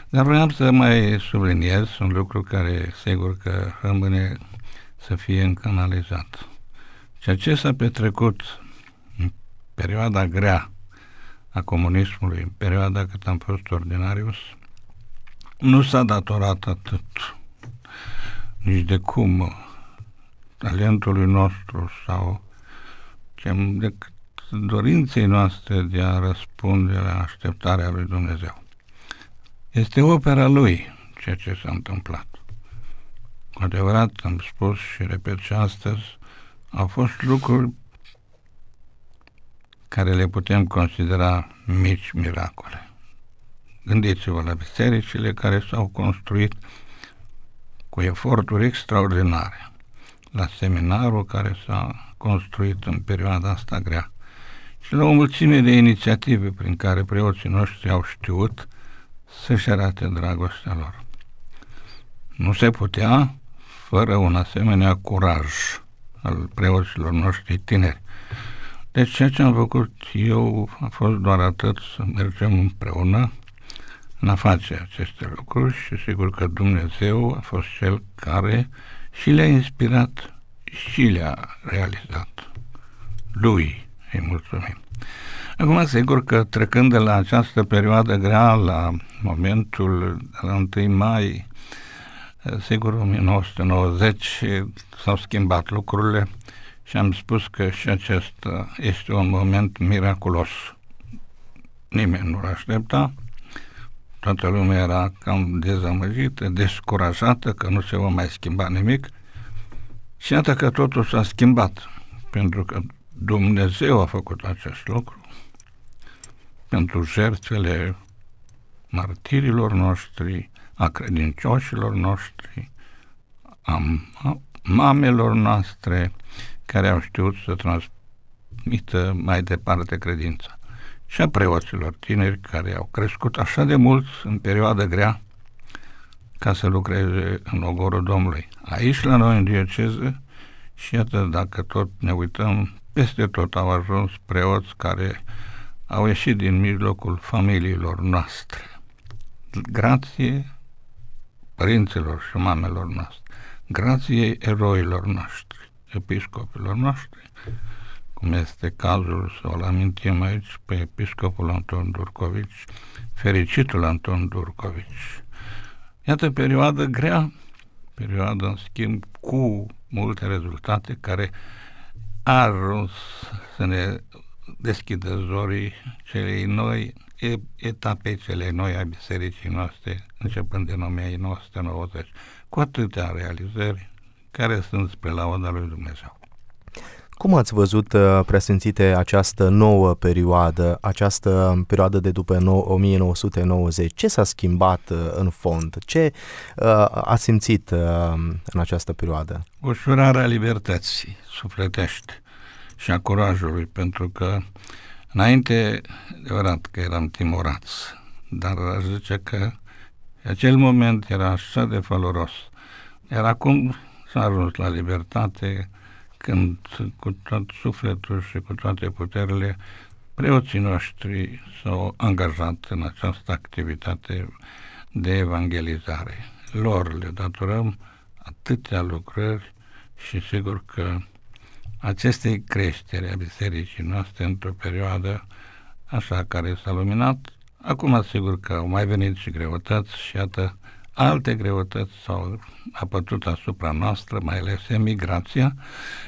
Dar vreau să mai subliniez un lucru care sigur că rămâne să fie încanalizat. Ceea ce s-a petrecut în perioada grea a comunismului în perioada cât am fost ordinarius, nu s-a datorat atât nici de cum talentului nostru sau chem decât dorinței noastre de a răspunde la așteptarea lui Dumnezeu. Este opera lui ceea ce s-a întâmplat. Cu adevărat, am spus și repet și astăzi, au fost lucruri care le putem considera mici miracole. Gândiți-vă la bisericile care s-au construit cu eforturi extraordinare, la seminarul care s-a construit în perioada asta grea și la o mulțime de inițiative prin care preoții noștri au știut să-și arate dragostea lor. Nu se putea fără un asemenea curaj al preoților noștri tineri. Deci ceea ce am făcut eu a fost doar atât, să mergem împreună în a face aceste lucruri și sigur că Dumnezeu a fost cel care și le-a inspirat și le-a realizat. Lui îi mulțumim. Acum, sigur că trecând de la această perioadă grea la momentul la 1 mai, sigur, 1990 s-au schimbat lucrurile și am spus că și acesta este un moment miraculos. Nimeni nu l aștepta, toată lumea era cam dezamăgită, descurajată că nu se va mai schimba nimic și iată că totul s-a schimbat, pentru că Dumnezeu a făcut acest lucru pentru jertfele martirilor noștri, a credincioșilor noștri, a mamelor noastre, care au știut să transmită mai departe credința și a preoților tineri care au crescut așa de mult în perioada grea ca să lucreze în ogorul Domnului. Aici, la noi, în dieceză, și iată, dacă tot ne uităm, peste tot au ajuns preoți care au ieșit din mijlocul familiilor noastre. Grație părinților și mamelor noastre, grație eroilor noștri episcopilor noștri, cum este cazul, să-l amintim aici, pe episcopul Anton Durcovici, fericitul Anton Durcovici. Iată perioadă grea, perioadă, în schimb, cu multe rezultate care ar să ne deschidă zorii celei noi etape cele noi a bisericii noastre, începând din 1990, cu atâtea realizări, care sunt spre lauda lui Dumnezeu. Cum ați văzut, uh, preasfințite, această nouă perioadă, această perioadă de după 1990? Ce s-a schimbat uh, în fond? Ce uh, a simțit în această perioadă? Ușurarea libertății sufletești și a curajului, pentru că înainte, de orat că eram timorați, dar aș zice că acel moment era așa de valoros. Iar acum s-a ajuns la libertate când cu tot sufletul și cu toate puterile preoții noștri s-au angajat în această activitate de evangelizare. Lor le datorăm atâtea lucrări și sigur că acestei creștere a bisericii noastre într-o perioadă așa care s-a luminat, acum sigur că au mai venit și greutăți și iată alte greutăți s-au apătut asupra noastră, mai ales emigrația,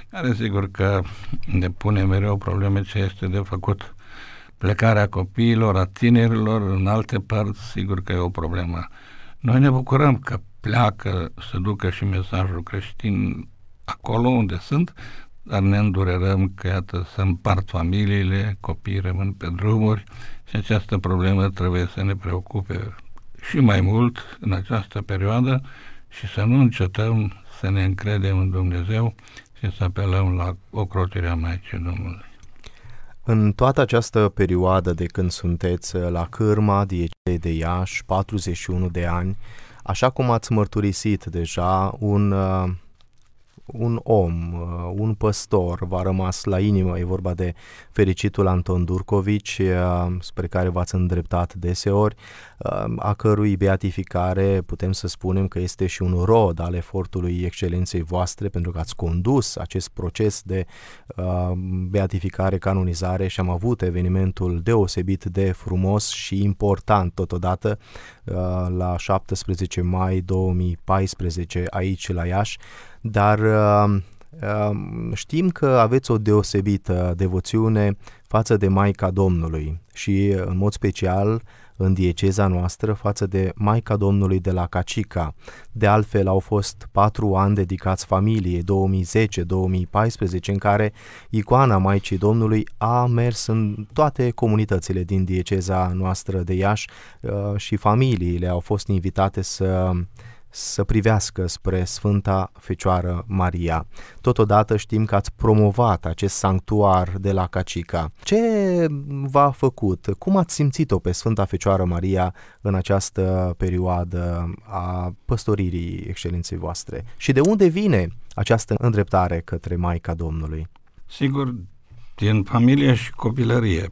care sigur că ne pune mereu probleme ce este de făcut. Plecarea copiilor, a tinerilor în alte părți, sigur că e o problemă. Noi ne bucurăm că pleacă să ducă și mesajul creștin acolo unde sunt, dar ne îndurerăm că, iată, să împart familiile, copiii rămân pe drumuri și această problemă trebuie să ne preocupe și mai mult în această perioadă și să nu încetăm să ne încredem în Dumnezeu și să apelăm la ocrotirea Maicii Domnului. În toată această perioadă de când sunteți la cârma diecei de Iași, 41 de ani, așa cum ați mărturisit deja, un uh, un om, uh, un păstor v-a rămas la inimă, e vorba de fericitul Anton Durcovici, uh, spre care v-ați îndreptat deseori, uh, a cărui beatificare putem să spunem că este și un rod al efortului excelenței voastre, pentru că ați condus acest proces de beatificare, canonizare și am avut evenimentul deosebit de frumos și important totodată la 17 mai 2014 aici la Iași, dar uh, uh, știm că aveți o deosebită devoțiune față de Maica Domnului și în mod special în dieceza noastră față de Maica Domnului de la Cacica. De altfel au fost patru ani dedicați familiei, 2010-2014, în care icoana Maicii Domnului a mers în toate comunitățile din dieceza noastră de Iași uh, și familiile au fost invitate să să privească spre Sfânta Fecioară Maria. Totodată știm că ați promovat acest sanctuar de la Cacica. Ce v-a făcut? Cum ați simțit-o pe Sfânta Fecioară Maria în această perioadă a păstoririi excelenței voastre? Și de unde vine această îndreptare către Maica Domnului? Sigur, din familie și copilărie,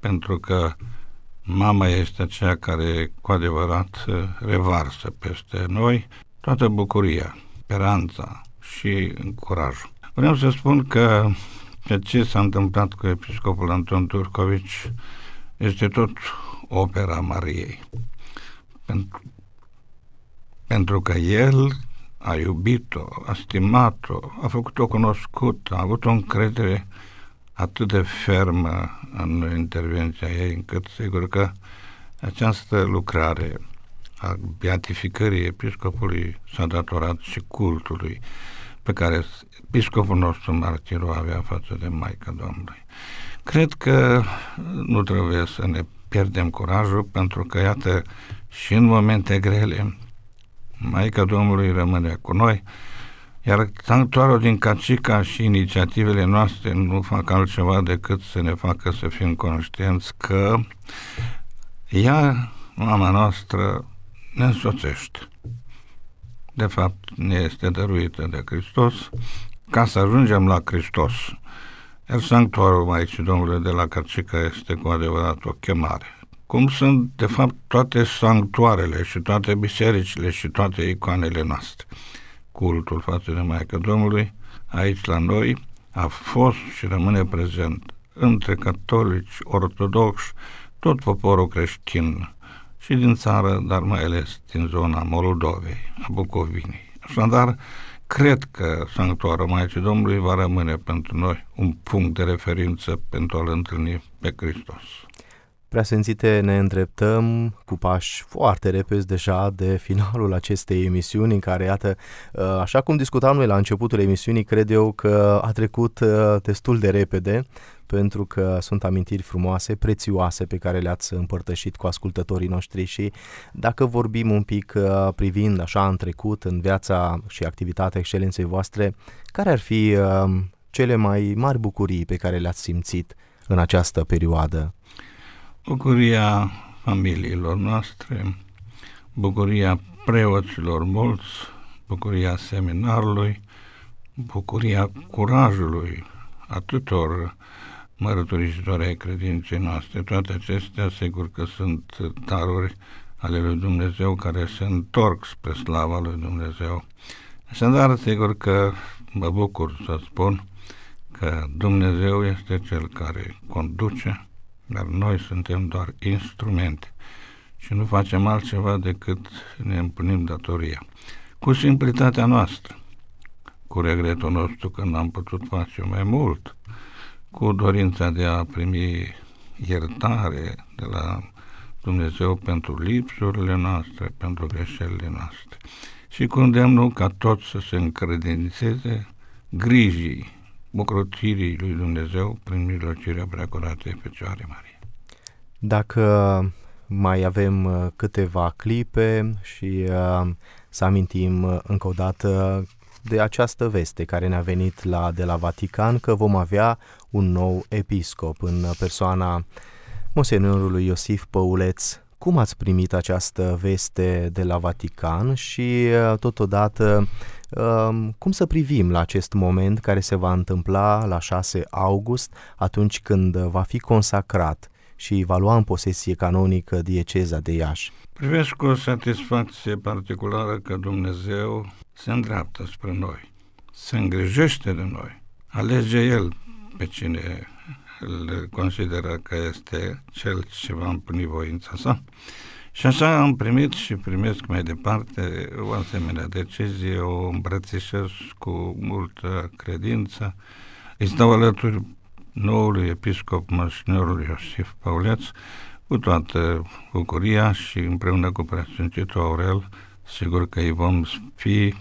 pentru că Mama este cea care cu adevărat uh, revarsă peste noi toată bucuria, speranța și curajul. Vreau să spun că ce s-a întâmplat cu episcopul Anton Turcovici este tot opera Mariei. Pentru, pentru că el a iubit-o, a stimat-o, a făcut-o cunoscută, a avut o încredere atât de fermă în intervenția ei, încât sigur că această lucrare a beatificării episcopului s-a datorat și cultului pe care episcopul nostru martir o avea față de Maica Domnului. Cred că nu trebuie să ne pierdem curajul, pentru că, iată, și în momente grele, Maica Domnului rămâne cu noi, iar sanctuarul din Cacica și inițiativele noastre nu fac altceva decât să ne facă să fim conștienți că ea, mama noastră, ne însoțește. De fapt, ne este dăruită de Hristos ca să ajungem la Hristos. El sanctuarul Maicii Domnului de la Cacica este cu adevărat o chemare. Cum sunt, de fapt, toate sanctuarele și toate bisericile și toate icoanele noastre cultul față de Maica Domnului, aici la noi, a fost și rămâne prezent între catolici, ortodoxi, tot poporul creștin și din țară, dar mai ales din zona Moldovei, a Bucovinei. Așadar, cred că Sanctuarul Maicii Domnului va rămâne pentru noi un punct de referință pentru a-L întâlni pe Hristos. Preasfințite, ne îndreptăm cu pași foarte repezi deja de finalul acestei emisiuni în care, iată, uh, așa cum discutam noi la începutul emisiunii, cred eu că a trecut uh, destul de repede pentru că sunt amintiri frumoase, prețioase pe care le-ați împărtășit cu ascultătorii noștri și dacă vorbim un pic uh, privind așa în trecut, în viața și activitatea excelenței voastre, care ar fi cele mai mari bucurii pe care le-ați simțit în această perioadă bucuria familiilor noastre, bucuria preoților mulți, bucuria seminarului, bucuria curajului tuturor mărturisitori ai credinței noastre. Toate acestea, sigur că sunt taruri ale lui Dumnezeu care se întorc spre slava lui Dumnezeu. dar sigur că mă bucur să spun că Dumnezeu este Cel care conduce, dar noi suntem doar instrumente și nu facem altceva decât ne împunim datoria. Cu simplitatea noastră, cu regretul nostru că n-am putut face mai mult, cu dorința de a primi iertare de la Dumnezeu pentru lipsurile noastre, pentru greșelile noastre. Și cu îndemnul ca toți să se încredințeze grijii mocrotirii lui Dumnezeu prin mijlocirea pe Fecioare Marie. Dacă mai avem uh, câteva clipe și uh, să amintim uh, încă o dată de această veste care ne-a venit la, de la Vatican că vom avea un nou episcop în persoana Monseniorului Iosif Păuleț. Cum ați primit această veste de la Vatican și totodată Ehm, cum să privim la acest moment care se va întâmpla la 6 august, atunci când va fi consacrat și va lua în posesie canonică dieceza de Iași? Privesc cu o satisfacție particulară că Dumnezeu se îndreaptă spre noi, se îngrijește de noi, alege El pe cine îl consideră că este cel ce va împlini voința sa și așa am primit și primesc mai departe o asemenea decizie, o îmbrățișez cu multă credință. Îi stau alături noului episcop mășniorul Iosif Pauleț, cu toată bucuria și împreună cu preasfințitul Aurel, sigur că îi vom fi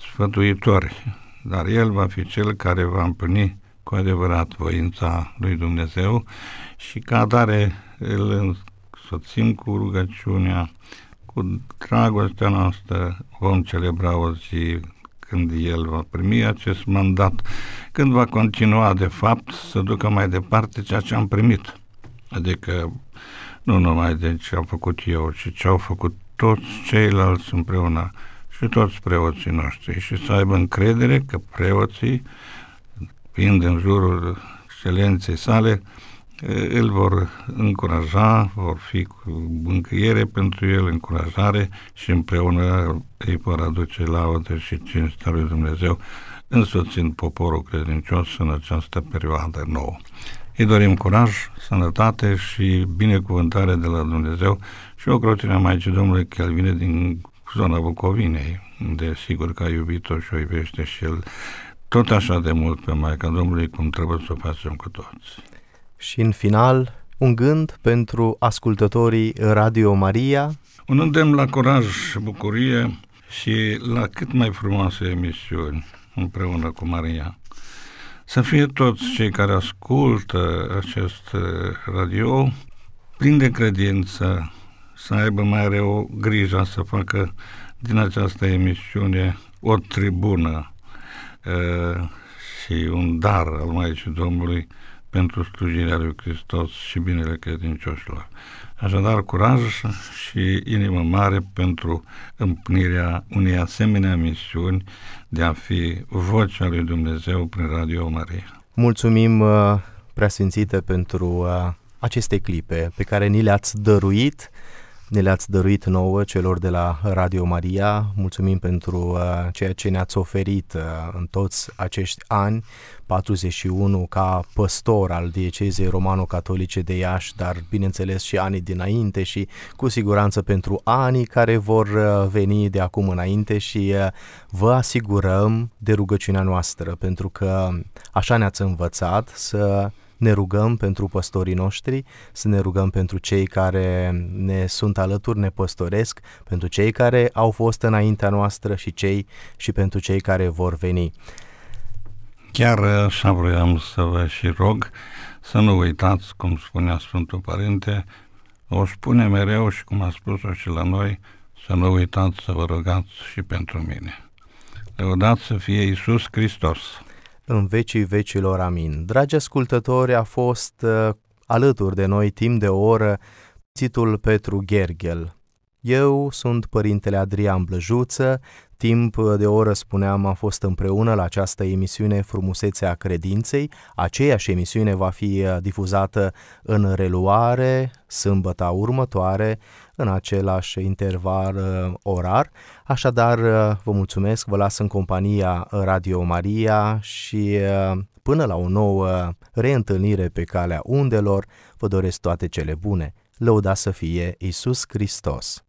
sfătuitori, dar el va fi cel care va împlini cu adevărat voința lui Dumnezeu și ca atare îl soțim cu rugăciunea, cu dragostea noastră vom celebra o zi când el va primi acest mandat, când va continua de fapt să ducă mai departe ceea ce am primit. Adică nu numai de ce am făcut eu, ci ce au făcut toți ceilalți împreună și toți preoții noștri și să aibă încredere că preoții, fiind în jurul excelenței sale, Eh, îl vor încuraja, vor fi mâncăiere pentru el, încurajare și împreună îi vor aduce laudă și cinstea lui Dumnezeu, însoțind poporul credincios în această perioadă nouă. Îi dorim curaj, sănătate și binecuvântare de la Dumnezeu și o mai Maicii Domnului vine din zona Bucovinei, unde sigur că a iubit-o și o iubește și el tot așa de mult pe Maica Domnului cum trebuie să o facem cu toți. Și în final, un gând pentru ascultătorii Radio Maria. Un îndemn la curaj și bucurie și la cât mai frumoase emisiuni împreună cu Maria. Să fie toți cei care ascultă acest uh, radio plin de credință, să aibă mai o grijă să facă din această emisiune o tribună uh, și un dar al Maicii Domnului pentru slujirea lui Hristos și binele credincioșilor. Așadar, curaj și inimă mare pentru împlinirea unei asemenea misiuni de a fi vocea lui Dumnezeu prin Radio Maria. Mulțumim, uh, Preasfințite, pentru uh, aceste clipe pe care ni le-ați dăruit ne le-ați dăruit nouă celor de la Radio Maria. Mulțumim pentru uh, ceea ce ne-ați oferit uh, în toți acești ani, 41 ca păstor al diecezei romano-catolice de Iași, dar bineînțeles și anii dinainte și cu siguranță pentru anii care vor uh, veni de acum înainte și uh, vă asigurăm de rugăciunea noastră, pentru că așa ne-ați învățat să ne rugăm pentru păstorii noștri, să ne rugăm pentru cei care ne sunt alături, ne păstoresc, pentru cei care au fost înaintea noastră și cei și pentru cei care vor veni. Chiar uh, așa vreau să vă și rog să nu uitați, cum spunea Sfântul Părinte, o spune mereu și cum a spus-o și la noi, să nu uitați să vă rugați și pentru mine. Lăudați să fie Iisus Hristos! în vecii vecilor. Amin. Dragi ascultători, a fost uh, alături de noi timp de o oră titul Petru Gergel. Eu sunt părintele Adrian Blăjuță, timp de o oră spuneam a fost împreună la această emisiune Frumusețea Credinței, aceeași emisiune va fi uh, difuzată în reluare sâmbăta următoare în același interval uh, orar. Așadar, uh, vă mulțumesc, vă las în compania uh, Radio Maria și până la o nouă reîntâlnire pe calea undelor, vă doresc toate cele bune. Lăuda să fie Isus Hristos!